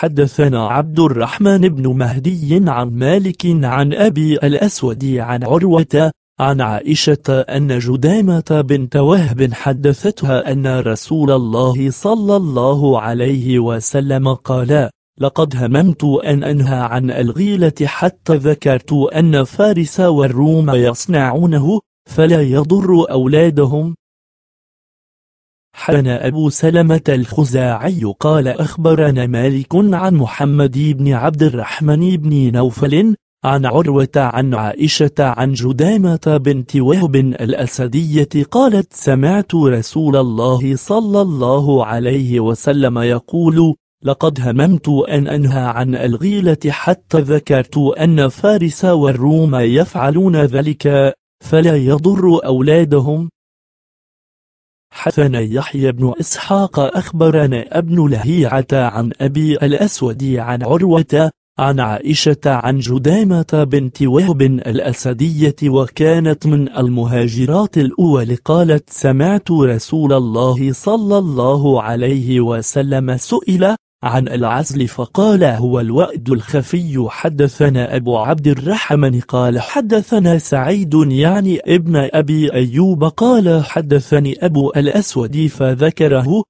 حدثنا عبد الرحمن بن مهدي عن مالك عن أبي الأسود عن عروة عن عائشة أن جدامة بنت وهب حدثتها أن رسول الله صلى الله عليه وسلم قال لقد هممت أن أنهى عن الغيلة حتى ذكرت أن فارس والروم يصنعونه فلا يضر أولادهم حدثنا أبو سلمة الخزاعي قال أخبرنا مالك عن محمد بن عبد الرحمن بن نوفل عن عروة عن عائشة عن جدامة بنت وهب الأسدية قالت سمعت رسول الله صلى الله عليه وسلم يقول لقد هممت أن أنهى عن الغيلة حتى ذكرت أن فارس والروم يفعلون ذلك فلا يضر أولادهم حسن يحيى بن إسحاق أخبرنا ابن لهيعة عن أبي الأسود عن عروة عن عائشة عن جدامة بنت وهب الأسدية وكانت من المهاجرات الأول قالت سمعت رسول الله صلى الله عليه وسلم سئل عن العزل فقال هو الوأد الخفي حدثنا أبو عبد الرحمن قال حدثنا سعيد يعني ابن أبي أيوب قال حدثني أبو الأسود فذكره